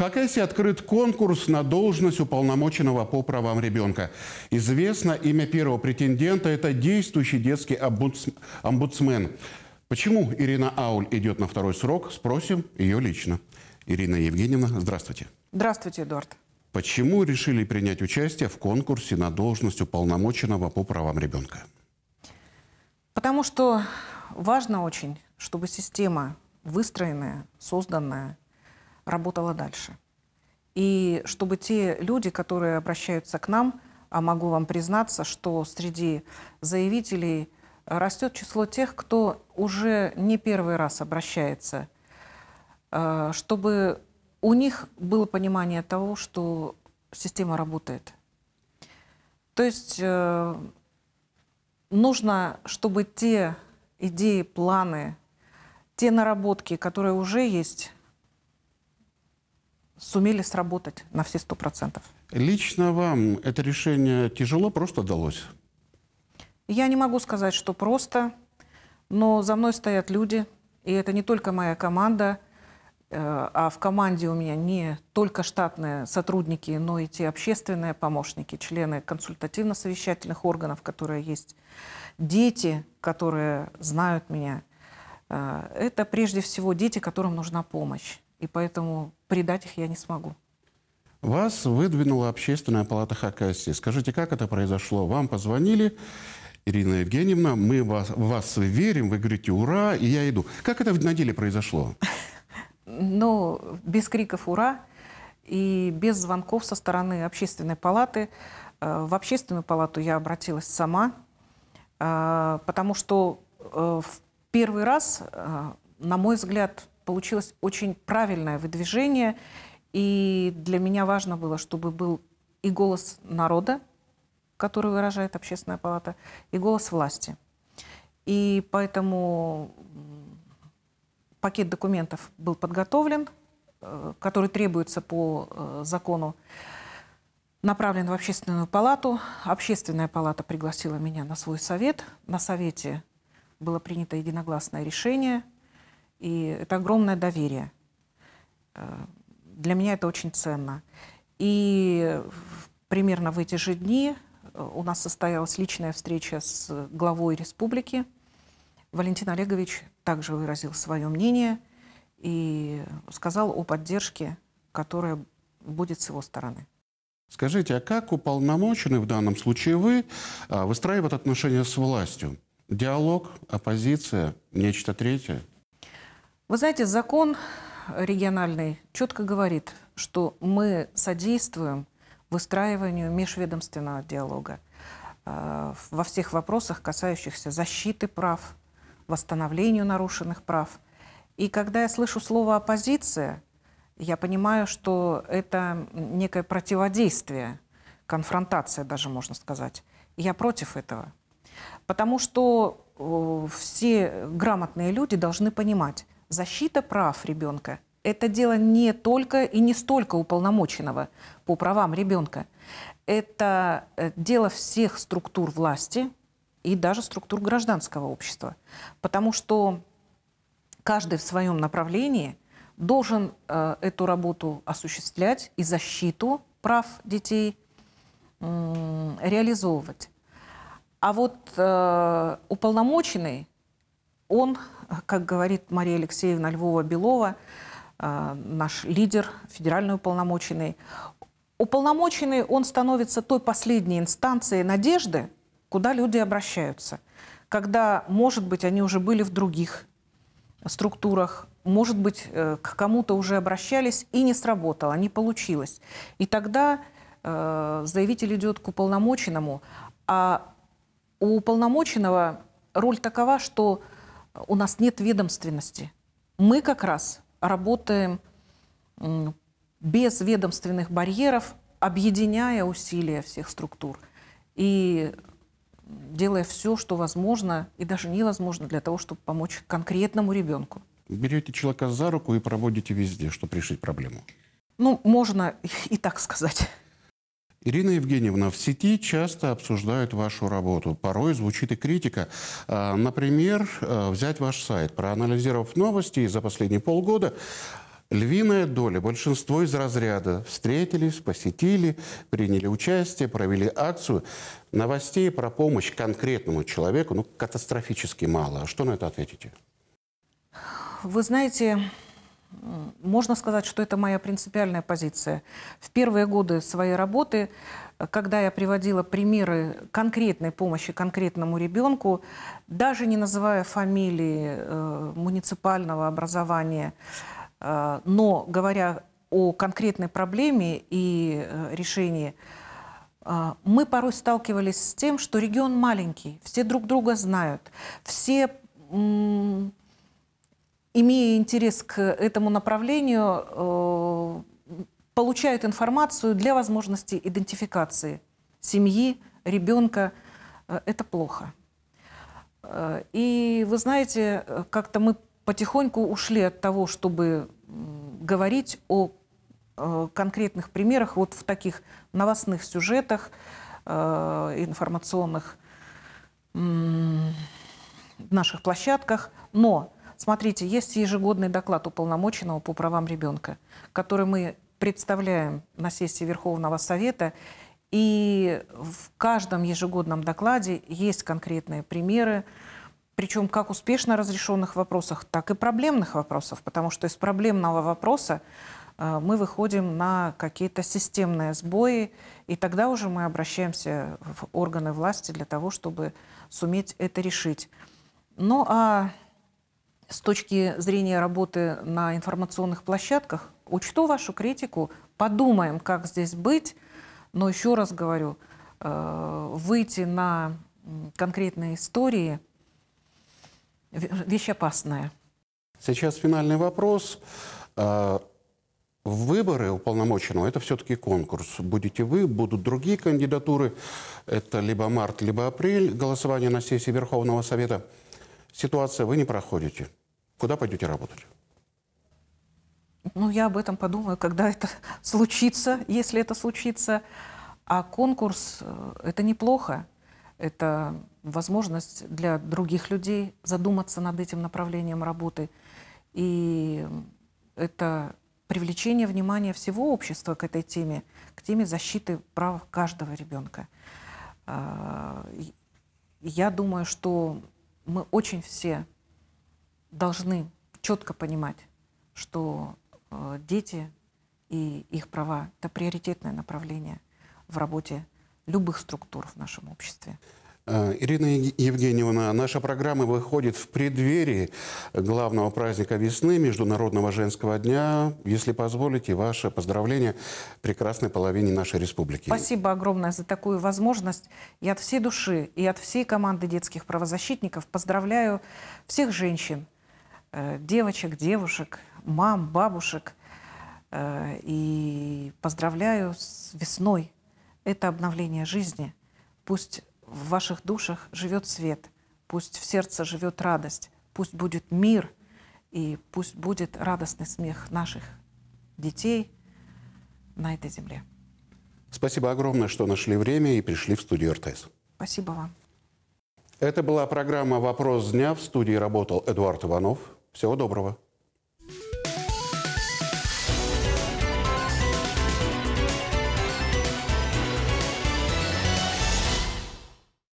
Хакасии открыт конкурс на должность уполномоченного по правам ребенка. Известно имя первого претендента – это действующий детский омбудсмен. Почему Ирина Ауль идет на второй срок, спросим ее лично. Ирина Евгеньевна, здравствуйте. Здравствуйте, Эдуард. Почему решили принять участие в конкурсе на должность уполномоченного по правам ребенка? Потому что важно очень, чтобы система, выстроенная, созданная работала дальше. И чтобы те люди, которые обращаются к нам, а могу вам признаться, что среди заявителей растет число тех, кто уже не первый раз обращается, э, чтобы у них было понимание того, что система работает. То есть э, нужно, чтобы те идеи, планы, те наработки, которые уже есть, сумели сработать на все сто процентов. Лично вам это решение тяжело, просто далось? Я не могу сказать, что просто, но за мной стоят люди, и это не только моя команда, э, а в команде у меня не только штатные сотрудники, но и те общественные помощники, члены консультативно-совещательных органов, которые есть, дети, которые знают меня. Э, это прежде всего дети, которым нужна помощь и поэтому предать их я не смогу. Вас выдвинула общественная палата Хакасии. Скажите, как это произошло? Вам позвонили, Ирина Евгеньевна, мы вас, вас верим, вы говорите «Ура!» и я иду. Как это на деле произошло? Ну, без криков «Ура!» и без звонков со стороны общественной палаты. Э, в общественную палату я обратилась сама, э, потому что э, в первый раз, на мой взгляд, получилось очень правильное выдвижение. И для меня важно было, чтобы был и голос народа, который выражает общественная палата, и голос власти. И поэтому пакет документов был подготовлен, э, который требуется по э, закону, направлен в общественную палату. Общественная палата пригласила меня на свой совет. На совете было принято единогласное решение – и это огромное доверие. Э, для меня это очень ценно. И примерно в эти же дни э, у нас состоялась личная встреча с главой республики. Валентин Олегович также выразил свое мнение и сказал о поддержке, которая будет с его стороны. Скажите, а как уполномочены в данном случае вы э, выстраивают отношения с властью? Диалог, оппозиция, нечто третье? Вы знаете, закон региональный четко говорит, что мы содействуем выстраиванию межведомственного диалога э, во всех вопросах, касающихся защиты прав, восстановлению нарушенных прав. И когда я слышу слово «оппозиция», я понимаю, что это некое противодействие, конфронтация даже, можно сказать. И я против этого. Потому что э, все грамотные люди должны понимать, Защита прав ребенка – это дело не только и не столько уполномоченного по правам ребенка. Это э, дело всех структур власти и даже структур гражданского общества. Потому что каждый в своем направлении должен э, эту работу осуществлять и защиту прав детей реализовывать. А вот э, уполномоченный он, как говорит Мария Алексеевна Львова-Белова, э, наш лидер, федеральный уполномоченный, уполномоченный он становится той последней инстанцией надежды, куда люди обращаются. Когда, может быть, они уже были в других структурах, может быть, э, к кому-то уже обращались и не сработало, не получилось. И тогда э, заявитель идет к уполномоченному, а у уполномоченного роль такова, что у нас нет ведомственности. Мы как раз работаем без ведомственных барьеров, объединяя усилия всех структур и делая все, что возможно и даже невозможно для того, чтобы помочь конкретному ребенку. Берете человека за руку и проводите везде, чтобы решить проблему. Ну, можно и так сказать. Ирина Евгеньевна, в сети часто обсуждают вашу работу. Порой звучит и критика. А, например, э, взять ваш сайт. Проанализировав новости за последние полгода, львиная доля, большинство из разряда встретились, посетили, приняли участие, провели акцию. Новостей про помощь конкретному человеку ну, катастрофически мало. А что на это ответите? Вы знаете, можно сказать, что это моя принципиальная позиция. В первые годы своей работы, когда я приводила примеры конкретной помощи конкретному ребенку, даже не называя фамилии э, муниципального образования, э, но говоря о конкретной проблеме и э, решении, э, мы порой сталкивались с тем, что регион маленький, все друг друга знают, все м- имея интерес к этому направлению, э, получают информацию для возможности идентификации семьи, ребенка. Э, это плохо. Э, и вы знаете, как-то мы потихоньку ушли от того, чтобы говорить о конкретных примерах вот в таких новостных сюжетах информационных наших площадках. Но Смотрите, есть ежегодный доклад уполномоченного по правам ребенка, который мы представляем на сессии Верховного Совета. И в каждом ежегодном докладе есть конкретные примеры, причем как успешно разрешенных вопросах, так и проблемных вопросов, потому что из проблемного вопроса э, мы выходим на какие-то системные сбои, и тогда уже мы обращаемся в органы власти для того, чтобы суметь это решить. Ну а с точки зрения работы на информационных площадках, учту вашу критику, подумаем, как здесь быть, но еще раз говорю, э, выйти на конкретные истории – вещь опасная. Сейчас финальный вопрос. Э, выборы уполномоченного – это все-таки конкурс. Будете вы, будут другие кандидатуры. Это либо март, либо апрель. Голосование на сессии Верховного Совета. Ситуация вы не проходите. Куда пойдете работать? Ну, я об этом подумаю, когда это случится, если это случится. А конкурс э, – это неплохо. Это возможность для других людей задуматься над этим направлением работы. И это привлечение внимания всего общества к этой теме, к теме защиты прав каждого ребенка. А, я думаю, что мы очень все должны четко понимать, что э, дети и их права — это приоритетное направление в работе любых структур в нашем обществе. Э, Ирина Евгеньевна, наша программа выходит в преддверии главного праздника весны, Международного женского дня. Если позволите, ваше поздравление прекрасной половине нашей республики. Спасибо огромное за такую возможность. И от всей души, и от всей команды детских правозащитников поздравляю всех женщин, Э, девочек, девушек, мам, бабушек. Э, и поздравляю с весной. Это обновление жизни. Пусть в ваших душах живет свет, пусть в сердце живет радость, пусть будет мир и пусть будет радостный смех наших детей на этой земле. Спасибо огромное, что нашли время и пришли в студию РТС. Спасибо вам. Это была программа «Вопрос дня». В студии работал Эдуард Иванов. Всего доброго.